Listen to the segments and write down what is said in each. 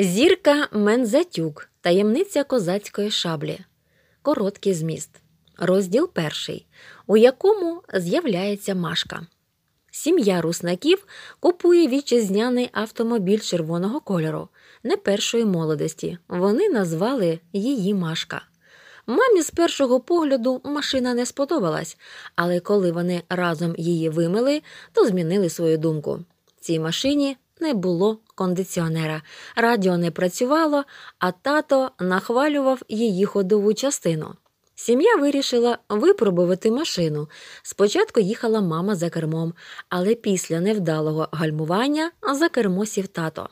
Зірка Мензатюк, таємниця козацької шаблі. Короткий зміст. Розділ перший, у якому з'являється Машка. Сім'я руснаків купує вітчизняний автомобіль червоного кольору, не першої молодості. Вони назвали її Машка. Мамі з першого погляду машина не сподобалась, але коли вони разом її вимили, то змінили свою думку. Цій машині не було кондиціонера, радіо не працювало, а тато нахвалював її ходову частину. Сім'я вирішила випробувати машину. Спочатку їхала мама за кермом, але після невдалого гальмування за кермо сів тато.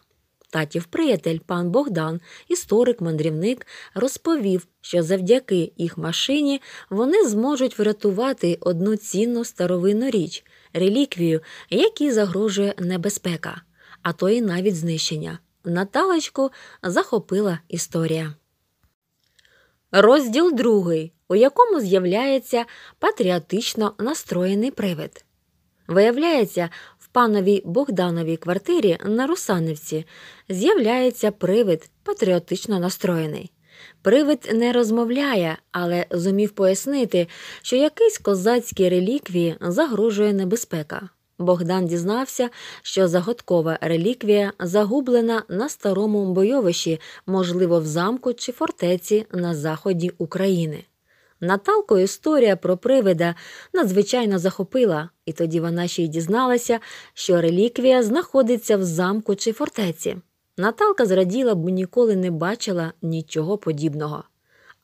Татів приятель пан Богдан, історик-мандрівник, розповів, що завдяки їх машині вони зможуть врятувати одну цінну старовинну річ реліквію, якій загрожує небезпека а то і навіть знищення. Наталочку захопила історія. Розділ другий, у якому з'являється патріотично настроєний привид. Виявляється, в пановій Богдановій квартирі на Русанівці з'являється привид патріотично настроєний. Привид не розмовляє, але зумів пояснити, що якийсь козацькій реліквії загрожує небезпека. Богдан дізнався, що загадкова реліквія загублена на старому бойовищі, можливо, в замку чи фортеці на заході України. Наталку історія про привида надзвичайно захопила, і тоді вона ще й дізналася, що реліквія знаходиться в замку чи фортеці. Наталка зраділа, бо ніколи не бачила нічого подібного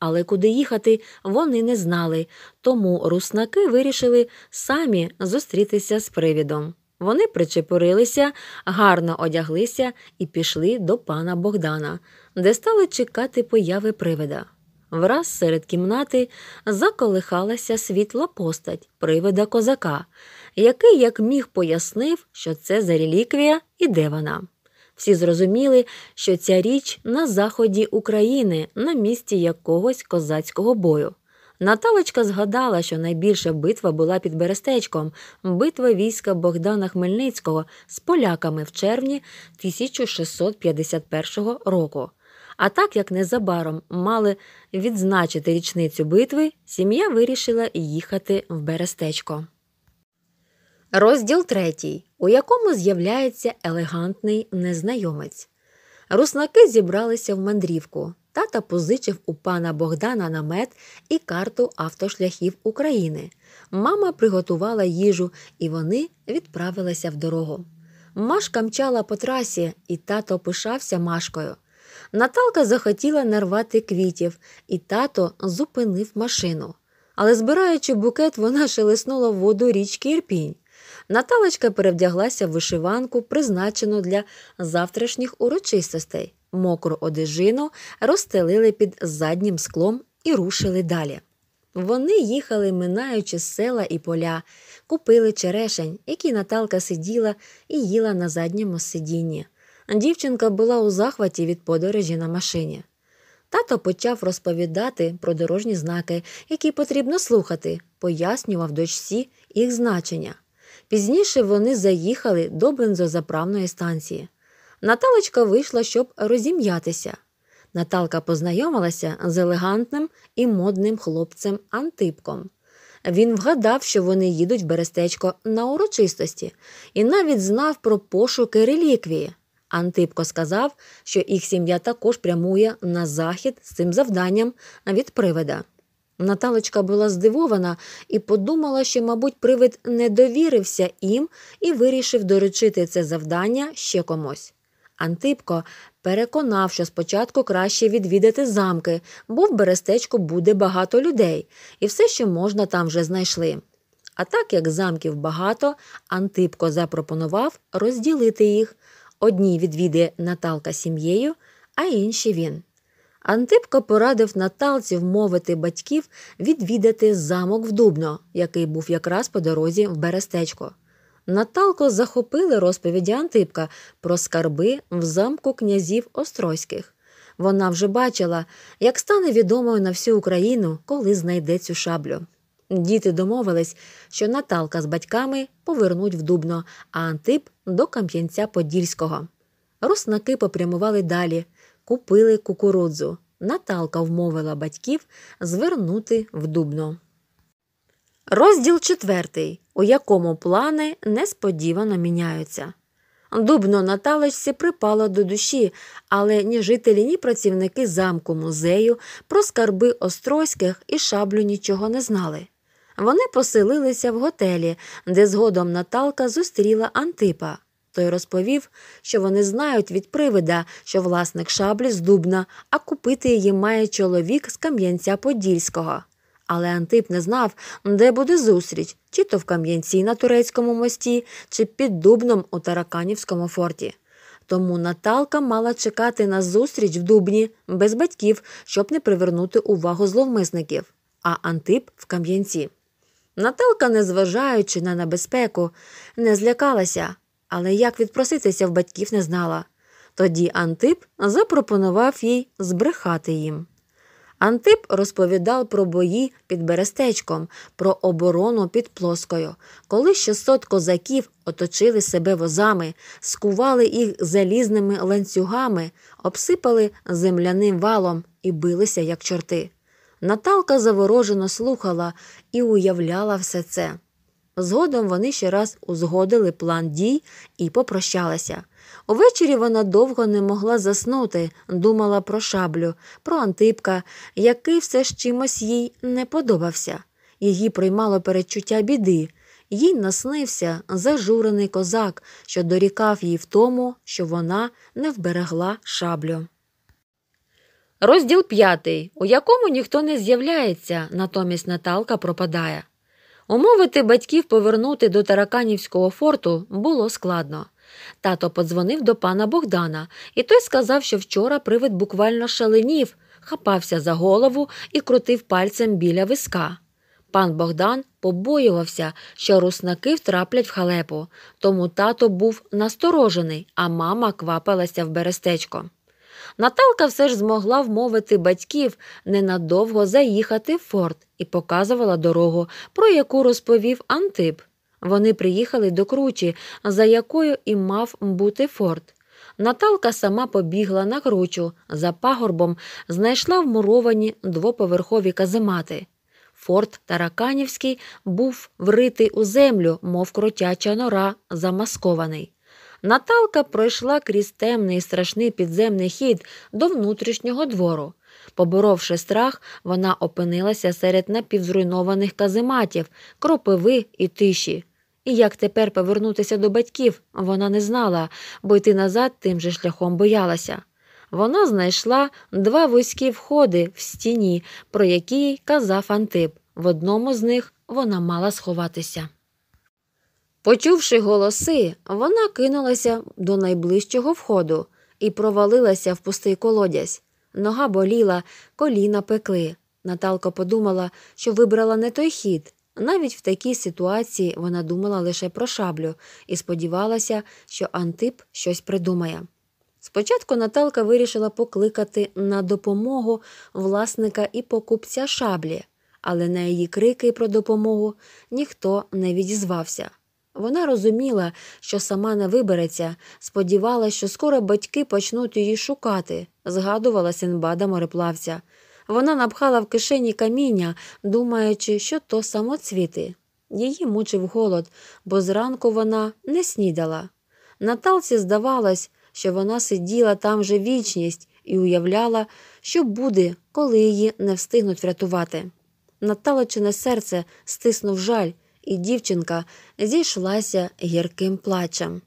але куди їхати вони не знали, тому руснаки вирішили самі зустрітися з привідом. Вони причепурилися, гарно одяглися і пішли до пана Богдана, де стали чекати появи привида. Враз серед кімнати заколихалася світла постать привида козака, який як міг пояснив, що це за реліквія і де вона. Всі зрозуміли, що ця річ на заході України, на місці якогось козацького бою. Наталочка згадала, що найбільша битва була під Берестечком, битва війська Богдана Хмельницького з поляками в червні 1651 року. А так як незабаром мали відзначити річницю битви, сім'я вирішила їхати в Берестечко. Розділ третій, у якому з'являється елегантний незнайомець. Руснаки зібралися в мандрівку. Тата позичив у пана Богдана намет і карту автошляхів України. Мама приготувала їжу, і вони відправилися в дорогу. Машка мчала по трасі, і тато пишався машкою. Наталка захотіла нарвати квітів, і тато зупинив машину. Але, збираючи букет, вона шелеснула в воду річки Ірпінь. Наталочка перевдяглася в вишиванку, призначену для завтрашніх урочистостей. Мокру одежину розстелили під заднім склом і рушили далі. Вони їхали, минаючи села і поля, купили черешень, які Наталка сиділа і їла на задньому сидінні. Дівчинка була у захваті від подорожі на машині. Тато почав розповідати про дорожні знаки, які потрібно слухати, пояснював дочці їх значення. Пізніше вони заїхали до бензозаправної станції. Наталочка вийшла, щоб розім'ятися. Наталка познайомилася з елегантним і модним хлопцем Антипком. Він вгадав, що вони їдуть в Берестечко на урочистості, і навіть знав про пошуки реліквії. Антипко сказав, що їх сім'я також прямує на захід з цим завданням від привида. Наталочка була здивована і подумала, що, мабуть, привид не довірився їм і вирішив доручити це завдання ще комусь. Антипко переконав, що спочатку краще відвідати замки, бо в Берестечку буде багато людей, і все, що можна, там вже знайшли. А так як замків багато, Антипко запропонував розділити їх. Одні відвіди Наталка сім'єю, а інші він. Антипко порадив наталці вмовити батьків відвідати замок в Дубно, який був якраз по дорозі в Берестечко. Наталко захопили розповіді Антипка про скарби в замку князів Острозьких. Вона вже бачила, як стане відомою на всю Україну, коли знайде цю шаблю. Діти домовились, що Наталка з батьками повернуть в Дубно, а Антип до Кам'янця Подільського. Руснаки попрямували далі купили кукурудзу. Наталка вмовила батьків звернути в дубно. Розділ четвертий, у якому плани несподівано міняються. Дубно на припало до душі, але ні жителі, ні працівники замку музею про скарби острозьких і шаблю нічого не знали. Вони поселилися в готелі, де згодом Наталка зустріла Антипа. Той розповів, що вони знають від привида, що власник шаблі з дубна, а купити її має чоловік з Кам'янця Подільського. Але Антип не знав, де буде зустріч, чи то в Кам'янці на турецькому мості, чи під дубном у Тараканівському форті. Тому Наталка мала чекати на зустріч в дубні без батьків, щоб не привернути увагу зловмисників, а Антип в Кам'янці. Наталка, незважаючи на небезпеку, не злякалася але як відпроситися в батьків не знала. Тоді Антип запропонував їй збрехати їм. Антип розповідав про бої під Берестечком, про оборону під Плоскою, коли 600 козаків оточили себе возами, скували їх залізними ланцюгами, обсипали земляним валом і билися, як чорти. Наталка заворожено слухала і уявляла все це. Згодом вони ще раз узгодили план дій і попрощалися. Увечері вона довго не могла заснути, думала про шаблю, про Антипка, який все ж чимось їй не подобався. Її приймало передчуття біди. Їй наснився зажурений козак, що дорікав їй в тому, що вона не вберегла шаблю. Розділ п'ятий, у якому ніхто не з'являється, натомість Наталка пропадає. Умовити батьків повернути до тараканівського форту було складно. Тато подзвонив до пана Богдана, і той сказав, що вчора привид буквально шаленів, хапався за голову і крутив пальцем біля виска. Пан Богдан побоювався, що руснаки втраплять в халепу, тому тато був насторожений, а мама квапилася в берестечко. Наталка все ж змогла вмовити батьків ненадовго заїхати в форт і показувала дорогу, про яку розповів Антип. Вони приїхали до кручі, за якою і мав бути форт. Наталка сама побігла на кручу, за пагорбом знайшла вмуровані двоповерхові каземати. Форт Тараканівський був вритий у землю, мов кротяча нора, замаскований. Наталка пройшла крізь темний і страшний підземний хід до внутрішнього двору. Поборовши страх, вона опинилася серед напівзруйнованих казематів, кропиви і тиші. І як тепер повернутися до батьків, вона не знала, бо йти назад тим же шляхом боялася. Вона знайшла два вузькі входи в стіні, про які казав Антип. В одному з них вона мала сховатися. Почувши голоси, вона кинулася до найближчого входу і провалилася в пустий колодязь. Нога боліла, коліна пекли. Наталка подумала, що вибрала не той хід. Навіть в такій ситуації вона думала лише про шаблю і сподівалася, що Антип щось придумає. Спочатку Наталка вирішила покликати на допомогу власника і покупця шаблі, але на її крики про допомогу ніхто не відізвався. Вона розуміла, що сама не вибереться, сподівалася, що скоро батьки почнуть її шукати, згадувала синбада мореплавця. Вона напхала в кишені каміння, думаючи, що то самоцвіти. Її мучив голод, бо зранку вона не снідала. Наталці здавалось, що вона сиділа там же вічність і уявляла, що буде, коли її не встигнуть врятувати. Наталочене серце стиснув жаль і дівчинка зійшлася гірким плачем.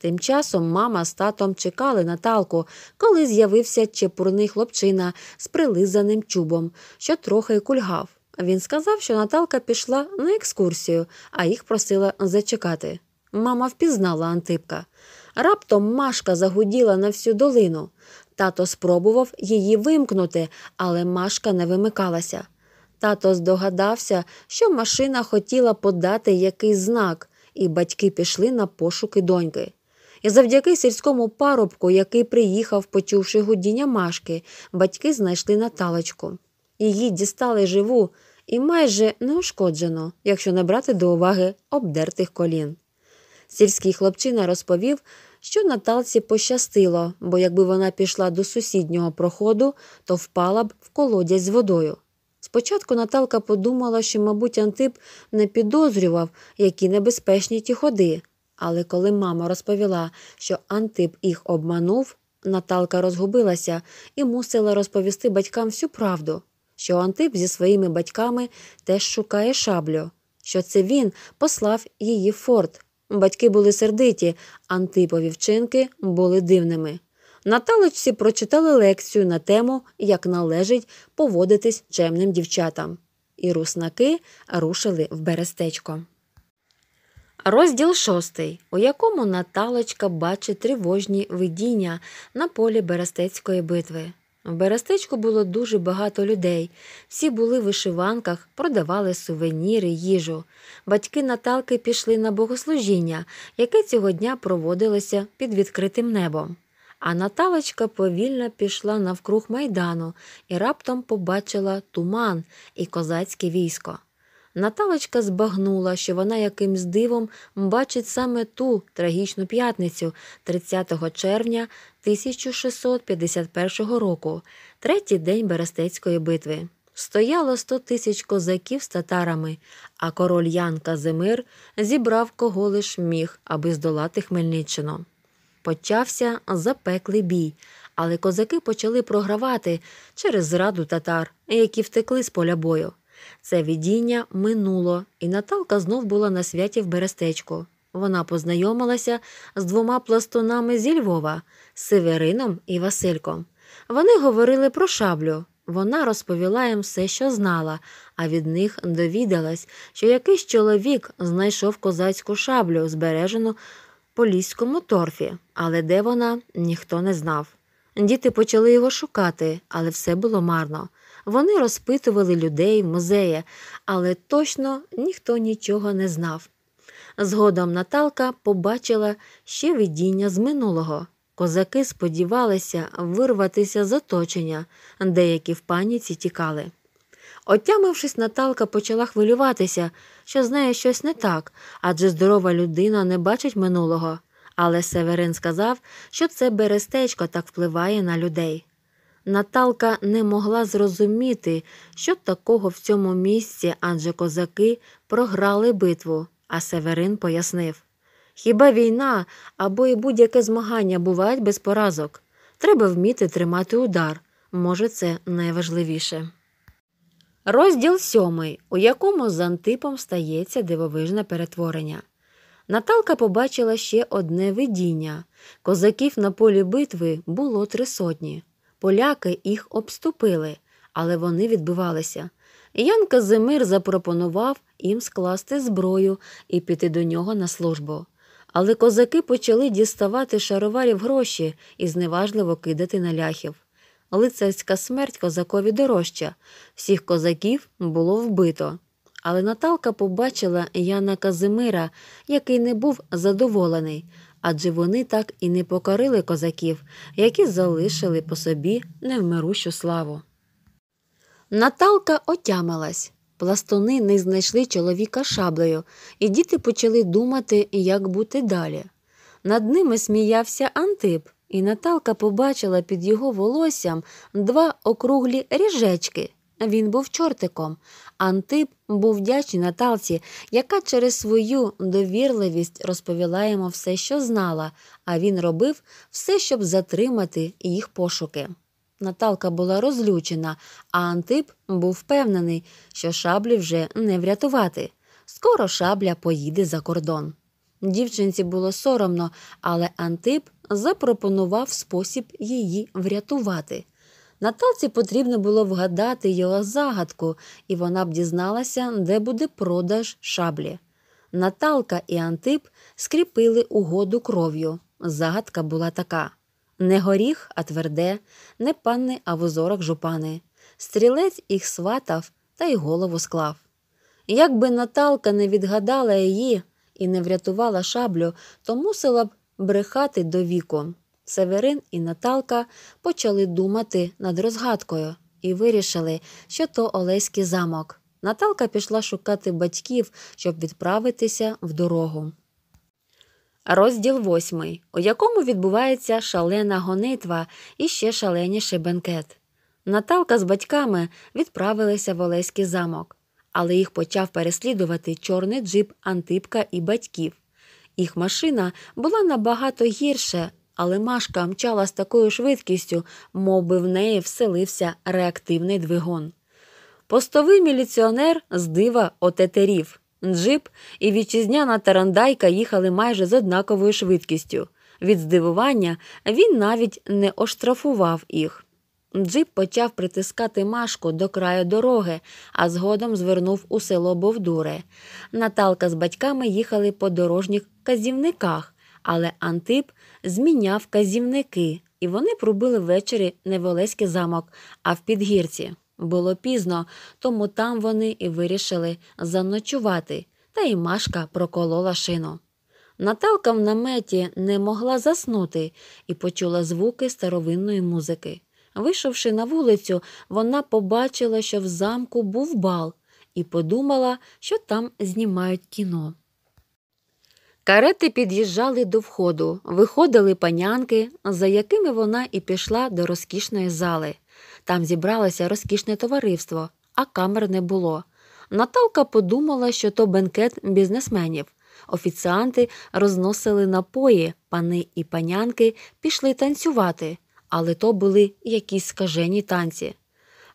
Тим часом мама з татом чекали Наталку, коли з'явився чепурний хлопчина з прилизаним чубом, що трохи кульгав. Він сказав, що Наталка пішла на екскурсію, а їх просила зачекати. Мама впізнала Антипка. Раптом Машка загуділа на всю долину. Тато спробував її вимкнути, але Машка не вимикалася. Тато здогадався, що машина хотіла подати якийсь знак, і батьки пішли на пошуки доньки. І завдяки сільському парубку, який приїхав, почувши гудіння машки, батьки знайшли Наталочку. Її дістали живу і майже неушкоджено, якщо не брати до уваги обдертих колін. Сільський хлопчина розповів, що Наталці пощастило, бо якби вона пішла до сусіднього проходу, то впала б в колодязь з водою. Спочатку Наталка подумала, що, мабуть, Антип не підозрював, які небезпечні ті ходи. Але коли мама розповіла, що Антип їх обманув, Наталка розгубилася і мусила розповісти батькам всю правду, що Антип зі своїми батьками теж шукає шаблю, що це він послав її в форт. Батьки були сердиті, Антипові вчинки були дивними. На таличці прочитали лекцію на тему, як належить поводитись чемним дівчатам. І руснаки рушили в берестечко. Розділ шостий, у якому Наталочка бачить тривожні видіння на полі Берестецької битви. В Берестечку було дуже багато людей. Всі були в вишиванках, продавали сувеніри, їжу. Батьки Наталки пішли на богослужіння, яке цього дня проводилося під відкритим небом. А Наталочка повільно пішла навкруг майдану і раптом побачила туман і козацьке військо. Наталочка збагнула, що вона якимсь дивом бачить саме ту трагічну п'ятницю 30 червня 1651 року, третій день Берестецької битви. Стояло сто тисяч козаків з татарами, а король Ян Казимир зібрав кого лиш міг, аби здолати Хмельниччину. Почався запеклий бій, але козаки почали програвати через зраду татар, які втекли з поля бою. Це видіння минуло, і Наталка знов була на святі в Берестечку. Вона познайомилася з двома пластунами зі Львова Северином і Васильком. Вони говорили про шаблю. Вона розповіла їм все, що знала, а від них довідалась, що якийсь чоловік знайшов козацьку шаблю, збережену поліському торфі, але де вона, ніхто не знав. Діти почали його шукати, але все було марно. Вони розпитували людей, в музеї, але точно ніхто нічого не знав. Згодом Наталка побачила ще видіння з минулого. Козаки сподівалися вирватися з оточення, деякі в паніці тікали. Отямившись, Наталка почала хвилюватися, що з нею щось не так, адже здорова людина не бачить минулого. Але Северин сказав, що це берестечко так впливає на людей. Наталка не могла зрозуміти, що такого в цьому місці, адже козаки програли битву, а Северин пояснив Хіба війна або і будь-яке змагання бувають без поразок? Треба вміти тримати удар. Може, це найважливіше. Розділ сьомий, у якому з Антипом стається дивовижне перетворення. Наталка побачила ще одне видіння козаків на полі битви було три сотні. Поляки їх обступили, але вони відбивалися. Ян Казимир запропонував їм скласти зброю і піти до нього на службу. Але козаки почали діставати шароварів гроші і зневажливо кидати на ляхів. Лицарська смерть козакові дорожча, всіх козаків було вбито. Але Наталка побачила Яна Казимира, який не був задоволений, адже вони так і не покорили козаків, які залишили по собі невмирущу славу. Наталка отямилась. Пластуни не знайшли чоловіка шаблею, і діти почали думати, як бути далі. Над ними сміявся Антип. І Наталка побачила під його волоссям два округлі ріжечки. Він був чортиком. Антип був вдячний Наталці, яка через свою довірливість розповіла йому все, що знала, а він робив все, щоб затримати їх пошуки. Наталка була розлючена, а Антип був впевнений, що шаблі вже не врятувати. Скоро шабля поїде за кордон. Дівчинці було соромно, але Антип запропонував спосіб її врятувати. Наталці потрібно було вгадати його загадку, і вона б дізналася, де буде продаж шаблі. Наталка і Антип скріпили угоду кров'ю. Загадка була така: не горіх, а тверде, не панни, а в узорах жупани. Стрілець їх сватав та й голову склав. Якби Наталка не відгадала її, і не врятувала шаблю, то мусила б брехати до віку. Северин і Наталка почали думати над розгадкою і вирішили, що то Олеський замок. Наталка пішла шукати батьків, щоб відправитися в дорогу. Розділ восьмий, у якому відбувається шалена гонитва і ще шаленіший бенкет. Наталка з батьками відправилися в Олеський замок але їх почав переслідувати чорний джип Антипка і батьків. Їх машина була набагато гірше, але машка мчала з такою швидкістю, мов би в неї вселився реактивний двигун. Постовий міліціонер з дива отетерів. Джип і вітчизняна тарандайка їхали майже з однаковою швидкістю. Від здивування він навіть не оштрафував їх. Джип почав притискати машку до краю дороги, а згодом звернув у село Бовдуре. Наталка з батьками їхали по дорожніх казівниках, але Антип зміняв казівники, і вони пробили ввечері не в Олеський замок, а в підгірці. Було пізно, тому там вони і вирішили заночувати, та й машка проколола шину. Наталка в наметі не могла заснути і почула звуки старовинної музики. Вийшовши на вулицю, вона побачила, що в замку був бал, і подумала, що там знімають кіно. Карети під'їжджали до входу, виходили панянки, за якими вона і пішла до розкішної зали. Там зібралося розкішне товариство, а камер не було. Наталка подумала, що то бенкет бізнесменів. Офіціанти розносили напої, пани і панянки пішли танцювати але то були якісь скажені танці.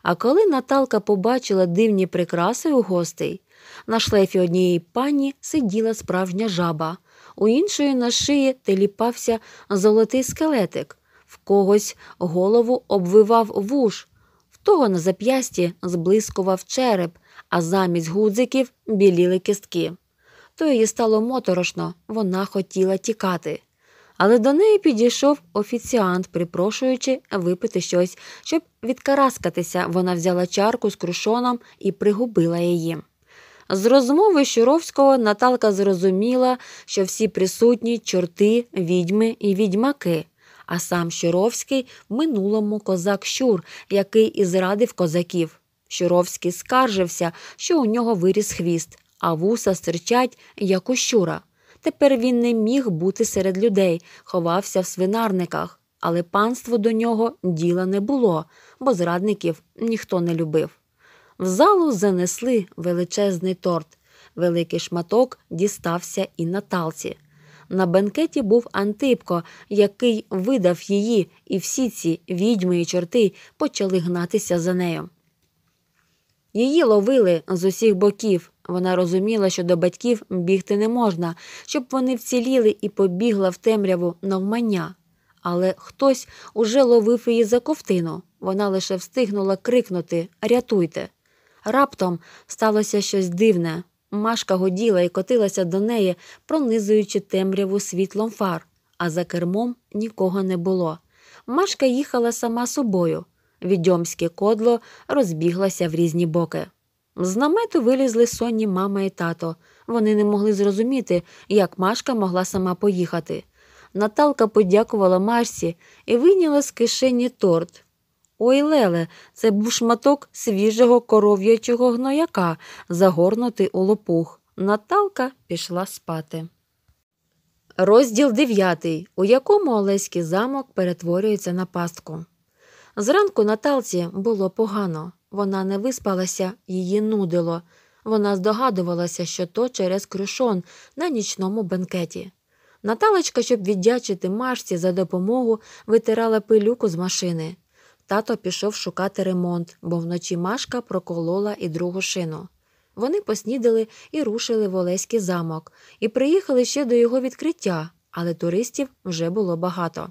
А коли Наталка побачила дивні прикраси у гостей, на шлейфі однієї пані сиділа справжня жаба, у іншої на шиї теліпався золотий скелетик, в когось голову обвивав вуш, в того на зап'ясті зблискував череп, а замість гудзиків біліли кістки. То її стало моторошно, вона хотіла тікати але до неї підійшов офіціант, припрошуючи випити щось. Щоб відкараскатися, вона взяла чарку з крушоном і пригубила її. З розмови Щуровського Наталка зрозуміла, що всі присутні чорти, відьми і відьмаки, а сам Щуровський минулому козак Щур, який і зрадив козаків. Щуровський скаржився, що у нього виріс хвіст, а вуса стирчать, як у щура. Тепер він не міг бути серед людей, ховався в свинарниках, але панство до нього діла не було, бо зрадників ніхто не любив. В залу занесли величезний торт. Великий шматок дістався і Наталці. На бенкеті був Антипко, який видав її, і всі ці відьми і чорти почали гнатися за нею. Її ловили з усіх боків. Вона розуміла, що до батьків бігти не можна, щоб вони вціліли і побігла в темряву навмання. Але хтось уже ловив її за ковтину. Вона лише встигнула крикнути Рятуйте. Раптом сталося щось дивне. Машка годіла і котилася до неї, пронизуючи темряву світлом фар, а за кермом нікого не було. Машка їхала сама собою відьомське кодло розбіглася в різні боки. З намету вилізли сонні мама і тато. Вони не могли зрозуміти, як Машка могла сама поїхати. Наталка подякувала Марсі і вийняла з кишені торт. Ой, Леле, це був шматок свіжого коров'ячого гнояка, загорнутий у лопух. Наталка пішла спати. Розділ дев'ятий, у якому Олеський замок перетворюється на пастку. Зранку Наталці було погано, вона не виспалася, її нудило. Вона здогадувалася, що то через крюшон на нічному бенкеті. Наталочка, щоб віддячити Машці за допомогу, витирала пилюку з машини. Тато пішов шукати ремонт, бо вночі Машка проколола і другу шину. Вони поснідали і рушили в Олеський замок, і приїхали ще до його відкриття, але туристів вже було багато.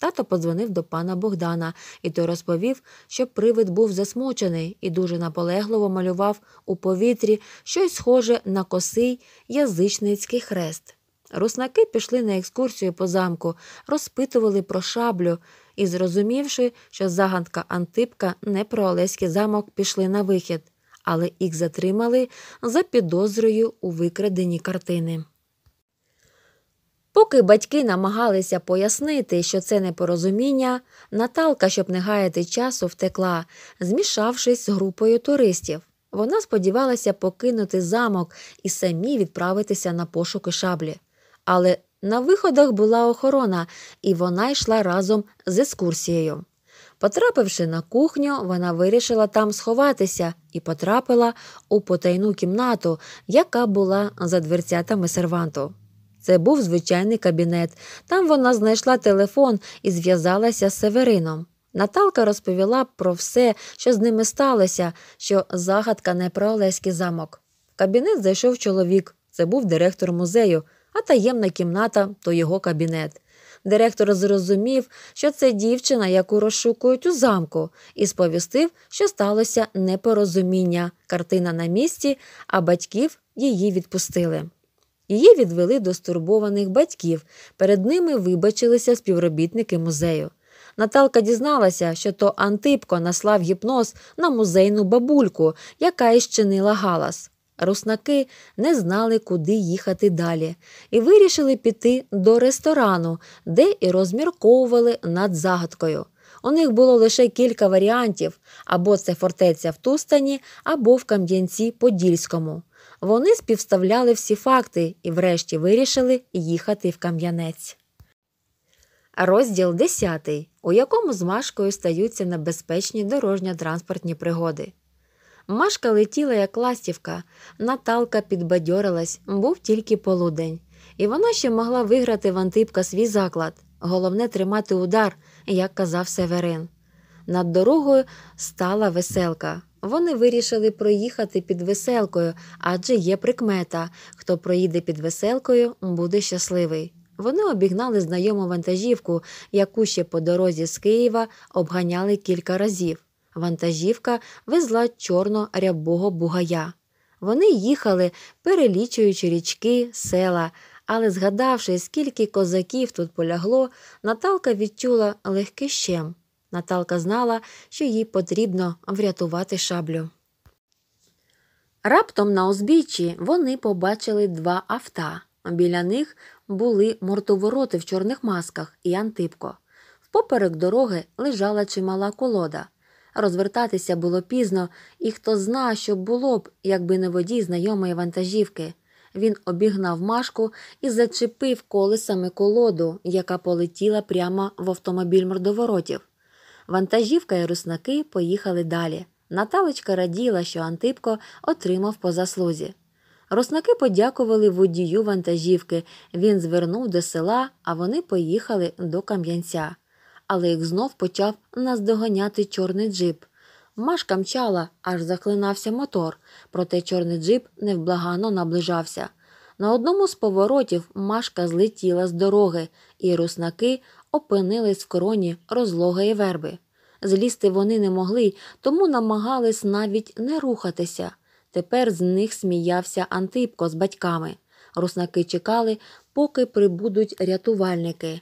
Тато подзвонив до пана Богдана, і той розповів, що привид був засмучений і дуже наполегливо малював у повітрі щось схоже на косий язичницький хрест. Руснаки пішли на екскурсію по замку, розпитували про шаблю і, зрозумівши, що загадка Антипка не про Олеський замок пішли на вихід, але їх затримали за підозрою у викраденні картини. Поки батьки намагалися пояснити, що це непорозуміння, Наталка, щоб не гаяти часу, втекла, змішавшись з групою туристів. Вона сподівалася покинути замок і самі відправитися на пошуки шаблі. Але на виходах була охорона, і вона йшла разом з екскурсією. Потрапивши на кухню, вона вирішила там сховатися і потрапила у потайну кімнату, яка була за дверцятами серванту. Це був звичайний кабінет. Там вона знайшла телефон і зв'язалася з Северином. Наталка розповіла про все, що з ними сталося, що загадка не про Олеський замок. В кабінет зайшов чоловік, це був директор музею, а таємна кімната то його кабінет. Директор зрозумів, що це дівчина, яку розшукують у замку, і сповістив, що сталося непорозуміння. Картина на місці, а батьків її відпустили. Її відвели до стурбованих батьків, перед ними вибачилися співробітники музею. Наталка дізналася, що то Антипко наслав гіпноз на музейну бабульку, яка й щинила галас. Руснаки не знали, куди їхати далі, і вирішили піти до ресторану, де і розмірковували над загадкою. У них було лише кілька варіантів або це фортеця в Тустані, або в Кам'янці Подільському. Вони співставляли всі факти і, врешті, вирішили їхати в Кам'янець. Розділ 10, у якому з Машкою стаються небезпечні дорожньо-транспортні пригоди. Машка летіла, як ластівка, Наталка підбадьорилась, був тільки полудень, і вона ще могла виграти в Антипка свій заклад. Головне тримати удар, як казав Северин. Над дорогою стала веселка. Вони вирішили проїхати під веселкою, адже є прикмета хто проїде під веселкою, буде щасливий. Вони обігнали знайому вантажівку, яку ще по дорозі з Києва обганяли кілька разів. Вантажівка везла чорно рябого бугая. Вони їхали, перелічуючи річки, села, але, згадавши, скільки козаків тут полягло, Наталка відчула легкий щем. Наталка знала, що їй потрібно врятувати шаблю. Раптом на узбіччі вони побачили два авта. Біля них були мортовороти в чорних масках і Антипко. Впоперек дороги лежала чимала колода. Розвертатися було пізно, і хто зна, що було б, якби не водій знайомої вантажівки. Він обігнав машку і зачепив колесами колоду, яка полетіла прямо в автомобіль мордоворотів. Вантажівка і руснаки поїхали далі. Наталочка раділа, що Антипко отримав по заслузі. Руснаки подякували водію вантажівки. Він звернув до села, а вони поїхали до Кам'янця. Але їх знов почав наздоганяти чорний джип. Машка мчала, аж захлинався мотор, проте чорний джип невблаганно наближався. На одному з поворотів машка злетіла з дороги, і руснаки опинились в короні розлогої верби. Злізти вони не могли, тому намагались навіть не рухатися. Тепер з них сміявся Антипко з батьками. Руснаки чекали, поки прибудуть рятувальники.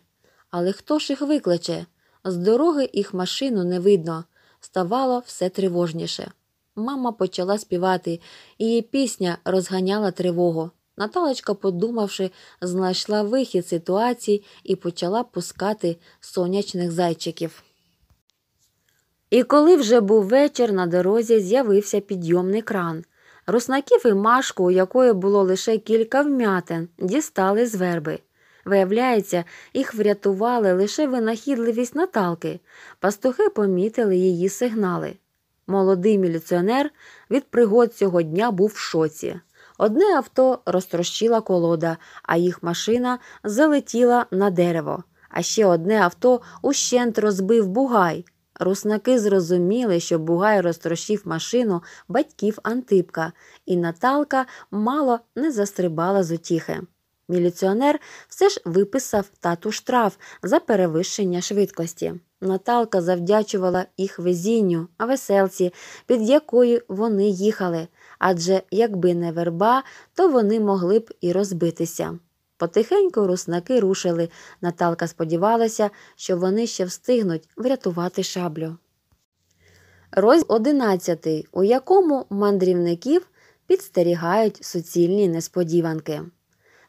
Але хто ж їх викличе? З дороги їх машину не видно, ставало все тривожніше. Мама почала співати, її пісня розганяла тривогу. Наталочка, подумавши, знайшла вихід ситуації і почала пускати сонячних зайчиків. І коли вже був вечір, на дорозі з'явився підйомний кран. Руснаків і машку, у якої було лише кілька вмятин, дістали з верби. Виявляється, їх врятували лише винахідливість Наталки. Пастухи помітили її сигнали. Молодий міліціонер від пригод цього дня був в шоці. Одне авто розтрощила колода, а їх машина залетіла на дерево. А ще одне авто ущент розбив бугай. Руснаки зрозуміли, що Бугай розтрощив машину батьків Антипка, і Наталка мало не застрибала з утіхи. Міліціонер все ж виписав тату штраф за перевищення швидкості. Наталка завдячувала їх везінню, веселці, під якою вони їхали адже якби не верба, то вони могли б і розбитися. Потихеньку руснаки рушили. Наталка сподівалася, що вони ще встигнуть врятувати шаблю. Розділ 11, у якому мандрівників підстерігають суцільні несподіванки.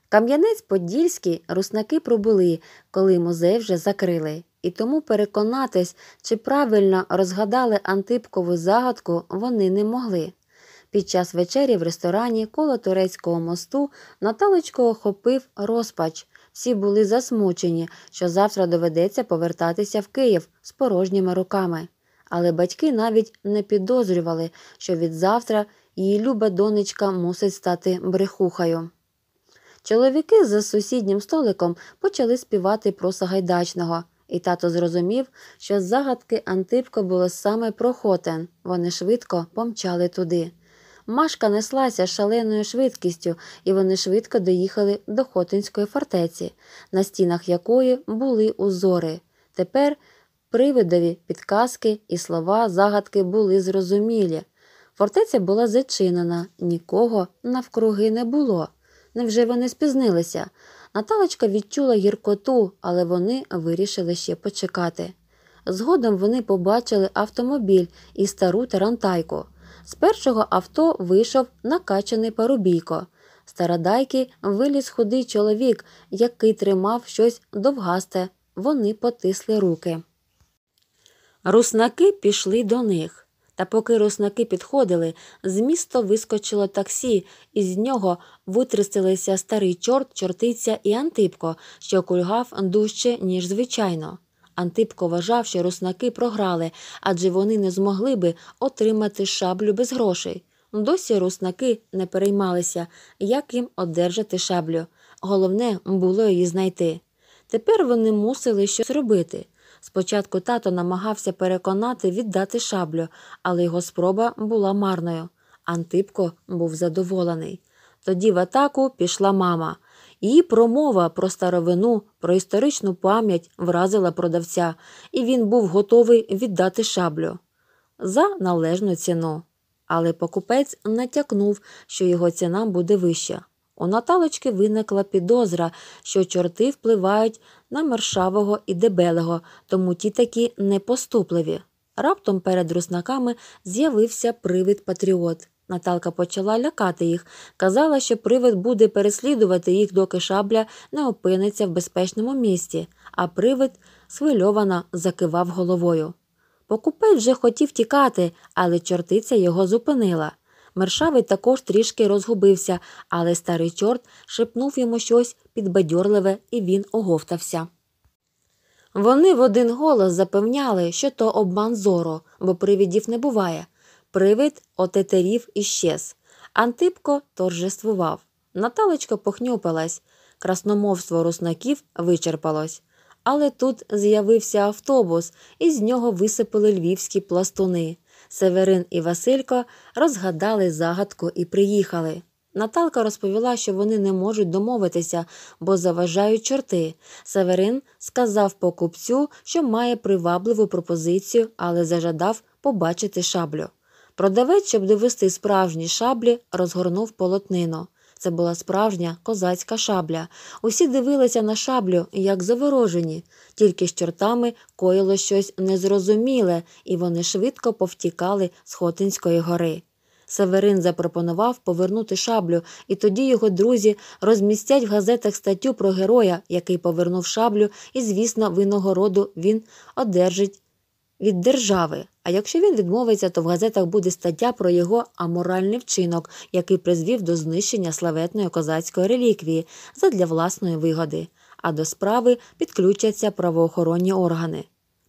Кам'янець Подільський руснаки пробули, коли музей вже закрили, і тому переконатись, чи правильно розгадали Антипкову загадку, вони не могли. Під час вечері в ресторані коло турецького мосту Наталечко охопив розпач. Всі були засмучені, що завтра доведеться повертатися в Київ з порожніми руками. Але батьки навіть не підозрювали, що відзавтра її люба донечка мусить стати брехухою. Чоловіки за сусіднім столиком почали співати про Сагайдачного, і тато зрозумів, що загадки Антипко було саме прохотен Вони швидко помчали туди. Машка неслася шаленою швидкістю, і вони швидко доїхали до Хотинської фортеці, на стінах якої були узори. Тепер привидові підказки і слова загадки були зрозумілі. Фортеця була зачинена, нікого навкруги не було. Невже вони спізнилися? Наталочка відчула гіркоту, але вони вирішили ще почекати. Згодом вони побачили автомобіль і стару тарантайку. З першого авто вийшов накачаний парубійко. Стародайки виліз худий чоловік, який тримав щось довгасте. Вони потисли руки. Руснаки пішли до них. Та поки руснаки підходили, з міста вискочило таксі, і з нього витрястилися старий чорт, чортиця і Антипко, що кульгав дужче, ніж звичайно. Антипко вважав, що руснаки програли, адже вони не змогли би отримати шаблю без грошей. Досі руснаки не переймалися, як їм одержати шаблю. Головне було її знайти. Тепер вони мусили щось робити. Спочатку тато намагався переконати віддати шаблю, але його спроба була марною. Антипко був задоволений. Тоді в атаку пішла мама. Її промова про старовину, про історичну пам'ять вразила продавця, і він був готовий віддати шаблю за належну ціну. Але покупець натякнув, що його ціна буде вища. У Наталочки виникла підозра, що чорти впливають на мершавого і дебелого, тому ті такі непоступливі. Раптом перед руснаками з'явився привид патріот. Наталка почала лякати їх, казала, що привид буде переслідувати їх, доки шабля не опиниться в безпечному місці, а привид схвильовано закивав головою. Покупець вже хотів тікати, але чортиця його зупинила. Мершавий також трішки розгубився, але старий чорт шепнув йому щось підбадьорливе, і він оговтався. Вони в один голос запевняли, що то обман зору, бо привідів не буває. Привид отетерів іщез. Антипко торжествував. Наталечка похнюпилась, красномовство руснаків вичерпалось. Але тут з'явився автобус, і з нього висипали львівські пластуни. Северин і Василько розгадали загадку і приїхали. Наталка розповіла, що вони не можуть домовитися, бо заважають чорти. Северин сказав покупцю, що має привабливу пропозицію, але зажадав побачити шаблю. Продавець, щоб довести справжні шаблі, розгорнув полотнино. Це була справжня козацька шабля. Усі дивилися на шаблю, як заворожені, тільки з чортами коїло щось незрозуміле, і вони швидко повтікали з Хотинської гори. Северин запропонував повернути шаблю, і тоді його друзі розмістять в газетах статтю про героя, який повернув шаблю, і, звісно, винагороду він одержить від держави. А якщо він відмовиться, то в газетах буде стаття про його аморальний вчинок, який призвів до знищення славетної козацької реліквії задля власної вигоди. А до справи підключаться правоохоронні органи.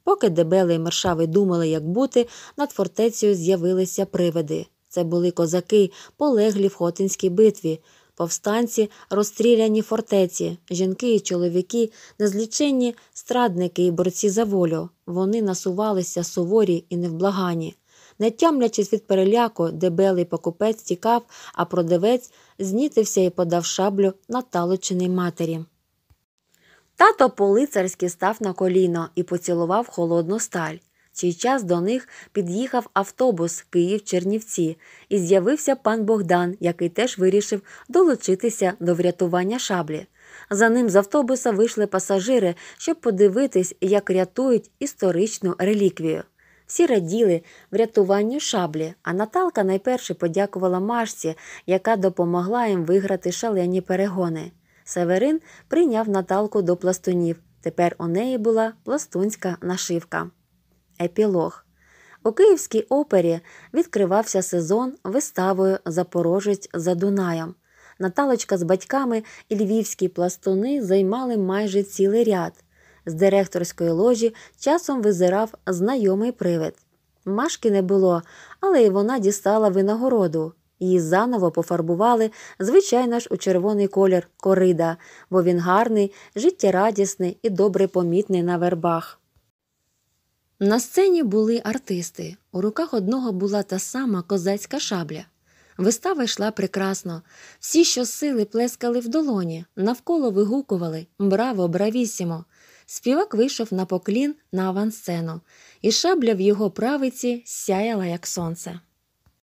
Поки дебели і мершави думали, як бути, над фортецею з'явилися привиди. Це були козаки, полеглі в Хотинській битві повстанці, розстріляні фортеці, жінки і чоловіки, незліченні страдники і борці за волю. Вони насувалися суворі і невблагані. Не тямлячись від переляку, дебелий покупець тікав, а продавець знітився і подав шаблю на талочиній матері. Тато по лицарськи став на коліно і поцілував холодну сталь цей час до них під'їхав автобус Київ-Чернівці, і з'явився пан Богдан, який теж вирішив долучитися до врятування шаблі. За ним з автобуса вийшли пасажири, щоб подивитись, як рятують історичну реліквію. Всі раділи врятуванню шаблі, а Наталка найперше подякувала Машці, яка допомогла їм виграти шалені перегони. Северин прийняв Наталку до пластунів. Тепер у неї була пластунська нашивка. Епілог у Київській опері відкривався сезон виставою Запорожець за Дунаєм. Наталочка з батьками і львівські пластуни займали майже цілий ряд. З директорської ложі часом визирав знайомий привид. Машки не було, але й вона дістала винагороду. Її заново пофарбували, звичайно ж, у червоний колір корида, бо він гарний, життєрадісний і добре помітний на вербах. На сцені були артисти, у руках одного була та сама козацька шабля. Вистава йшла прекрасно. Всі, щосили плескали в долоні, навколо вигукували Браво, бравісімо! Співак вийшов на поклін на авансцену, і шабля в його правиці сяяла, як сонце.